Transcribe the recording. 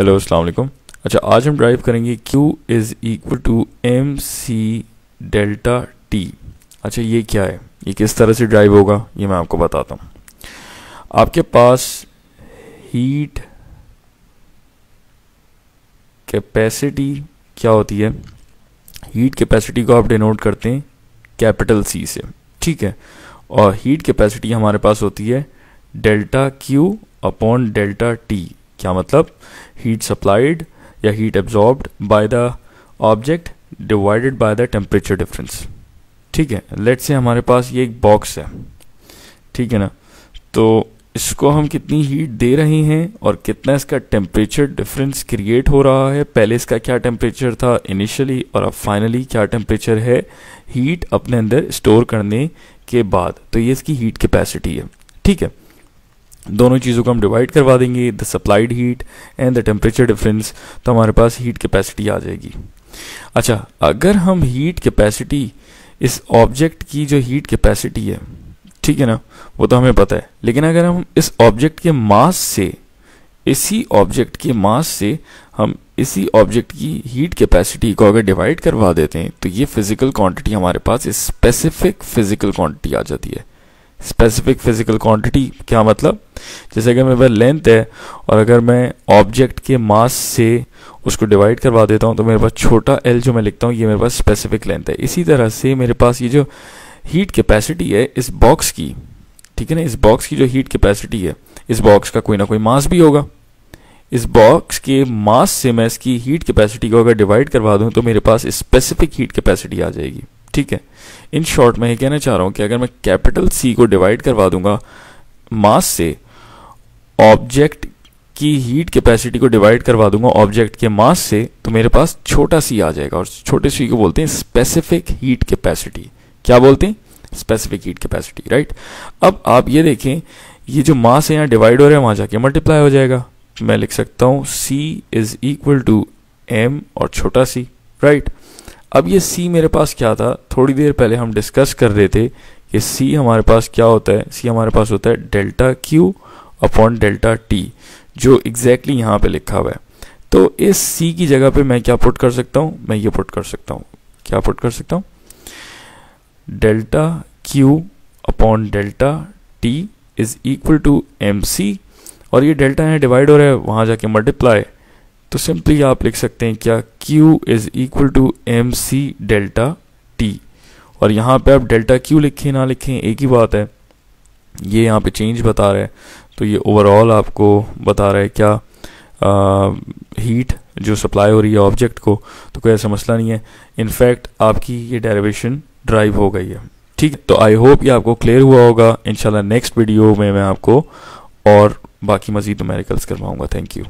Hello अस्सलाम वालेकुम अच्छा आज हम ड्राइव करेंगे Q is equal to M C delta T अच्छा ये क्या है ये किस तरह से ड्राइव होगा ये मैं आपको बताता हूँ आपके पास हीट कैपेसिटी क्या होती है हीट कैपेसिटी को आप डिनोट करते हैं कैपिटल सी से ठीक है और हीट कैपेसिटी हमारे पास होती है delta Q upon delta T क्या मतलब हीट सप्लाइड या heat absorb by the object divided by the temperature difference ठीक है लेट से हमारे पास ये एक बॉक्स है ठीक है ना तो इसको हम कितनी हीट दे रहे हैं और कितना इसका टेम्परेचर डिफरेंस क्रिएट हो रहा है पहले इसका क्या टेम्परेचर था इनिशियली और अब फाइनली क्या टेम्परेचर है हीट अपने अंदर स्टोर करने के बाद तो ये इसकी हीट कैपेसिटी है ठीक है दोनों चीज़ों को हम डिवाइड करवा देंगे the supplied heat and the temperature difference तो हमारे पास हीट कैपेसिटी आ जाएगी अच्छा अगर हम हीट कैपेसिटी इस ऑब्जेक्ट की जो हीट कैपेसिटी है ठीक है ना वो तो हमें पता है लेकिन अगर हम इस ऑब्जेक्ट के मास से इसी ऑब्जेक्ट के मास से हम इसी ऑब्जेक्ट की हीट कैपेसिटी को अगर डिवाइड करवा देते हैं तो ये फिजिकल क्वांटिटी हमारे पास स्पेसिफिक फिजिकल क्वांटिटी आ जाती है स्पेसिफिक फिजिकल क्वांटिटी क्या मतलब जैसे अगर मेरे पास लेंथ है और अगर मैं ऑब्जेक्ट के मास से उसको डिवाइड करवा देता हूँ तो मेरे पास छोटा एल जो मैं लिखता हूँ ये मेरे पास स्पेसिफिक लेंथ है इसी तरह से मेरे पास ये जो हीट कैपेसिटी है इस बॉक्स की ठीक है ना इस बॉक्स की जो हीट कैपेसिटी है इस बॉक्स का कोई ना कोई मास भी होगा इस बॉक्स के मास से मैं इसकी हीट कैपेसिटी को अगर डिवाइड करवा दूं तो मेरे पास स्पेसिफिक हीट कैपेसिटी आ जाएगी ठीक है इन शॉर्ट मैं ये कहना चाह रहा हूँ कि अगर मैं कैपिटल सी को डिवाइड करवा दूंगा मास से ऑब्जेक्ट की हीट कैपेसिटी को डिवाइड करवा दूंगा ऑब्जेक्ट के मास से तो मेरे पास छोटा सी आ जाएगा और छोटे सी को बोलते हैं स्पेसिफिक हीट कैपेसिटी क्या बोलते हैं स्पेसिफिक हीट कैपेसिटी राइट अब आप ये देखें ये जो मास है यहाँ डिवाइड हो रहा है वहाँ जाके मल्टीप्लाई हो जाएगा मैं लिख सकता हूँ C is equal to M और छोटा सी राइट right? अब ये सी मेरे पास क्या था थोड़ी देर पहले हम डिस्कस कर रहे थे कि सी हमारे पास क्या होता है सी हमारे पास होता है delta Q upon delta T जो एग्जैक्टली exactly यहाँ पे लिखा हुआ है तो इस सी की जगह पे मैं क्या पुट कर सकता हूँ मैं ये पुट कर सकता हूँ क्या पुट कर सकता हूँ delta Q upon delta T is equal to M C और ये डेल्टा यहाँ डिवाइड हो रहा है वहाँ जाके मल्टीप्लाई तो सिंपली आप लिख सकते हैं क्या Q is equal to M C delta T और यहाँ पे आप डेल्टा Q लिखें ना लिखें एक ही बात है ये यहाँ पे चेंज बता रहा है तो ये ओवरऑल आपको बता रहा है क्या हीट जो सप्लाई हो रही है ऑब्जेक्ट को तो कोई ऐसा मसला नहीं है इनफैक्ट आपकी ये डेरिवेशन ड्राइव हो गई है ठीक तो आई होप ये आपको क्लियर हुआ होगा इंशाल्लाह नेक्स्ट वीडियो में मैं आपको और बाकी मज़ीद मेरिकल्स करवाऊँगा थैंक यू